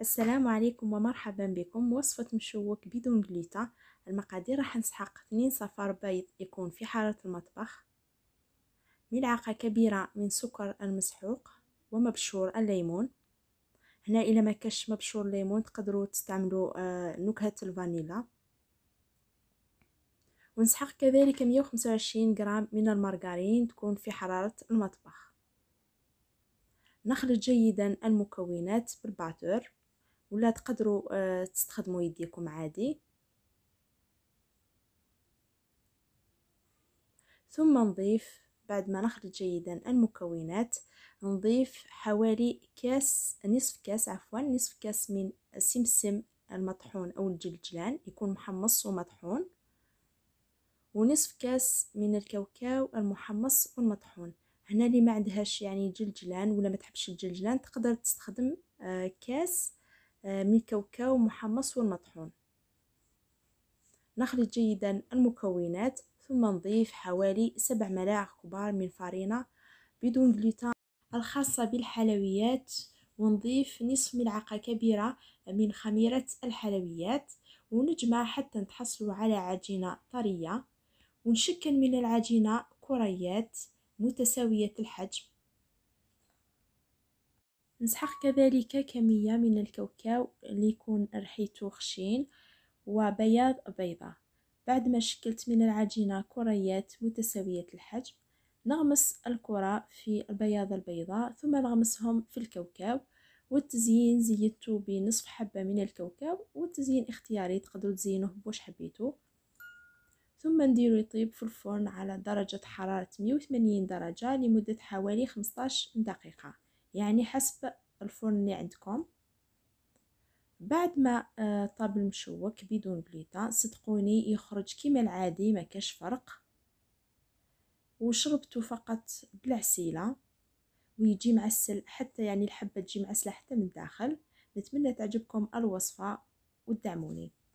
السلام عليكم ومرحبا بكم وصفة مشوك بدون جليتا المقادير راح نسحق 2 صفار بيض يكون في حارة المطبخ ملعقة كبيرة من سكر المسحوق ومبشور الليمون هنا إلى ما كش مبشور الليمون تقدروا تستعملوا آه، نكهة الفانيلا ونسحق كذلك 125 غرام من المارغرين تكون في حرارة المطبخ نخلط جيدا المكونات بالباتور ولا تقدروا آه، تستخدموا يديكم عادي ثم نضيف بعد ما نخلط جيدا المكونات نضيف حوالي كاس نصف كاس عفوا نصف كاس من السمسم المطحون أو الجلجلان يكون محمص ومطحون ونصف كاس من الكاوكاو المحمص والمطحون هنا اللي ما عندهاش يعني جلجلان ولا ما تحبش الجلجلان تقدر تستخدم آه، كاس آه، من كاوكاو محمص والمطحون نخلط جيدا المكونات ثم نضيف حوالي سبع ملاعق كبار من فرينة بدون غلوتان الخاصة بالحلويات ونضيف نصف ملعقة كبيرة من خميرة الحلويات ونجمع حتى نتحصلوا على عجينة طرية ونشكل من العجينة كريات متساوية الحجم نسحق كذلك كمية من الكاوكاو اللي يكون رحيته خشين وبياض بيضة بعد ما شكلت من العجينة كريات متساوية الحجم نغمس الكرة في البياض البيضاء ثم نغمسهم في الكاوكاو والتزيين زينته بنصف حبة من الكاوكاو والتزيين اختياري تقدروا تزينوه بوش حبيتو ثم نديرو يطيب في الفرن على درجة حرارة 180 درجة لمدة حوالي 15 دقيقة يعني حسب الفرن اللي عندكم بعد ما آه، طاب المشوك بدون بليطة صدقوني يخرج كما العادي ما كاش فرق وشربته فقط بالعسيلة ويجي معسل حتى يعني الحبة تجي معسلة حتى من الداخل نتمنى تعجبكم الوصفة ودعموني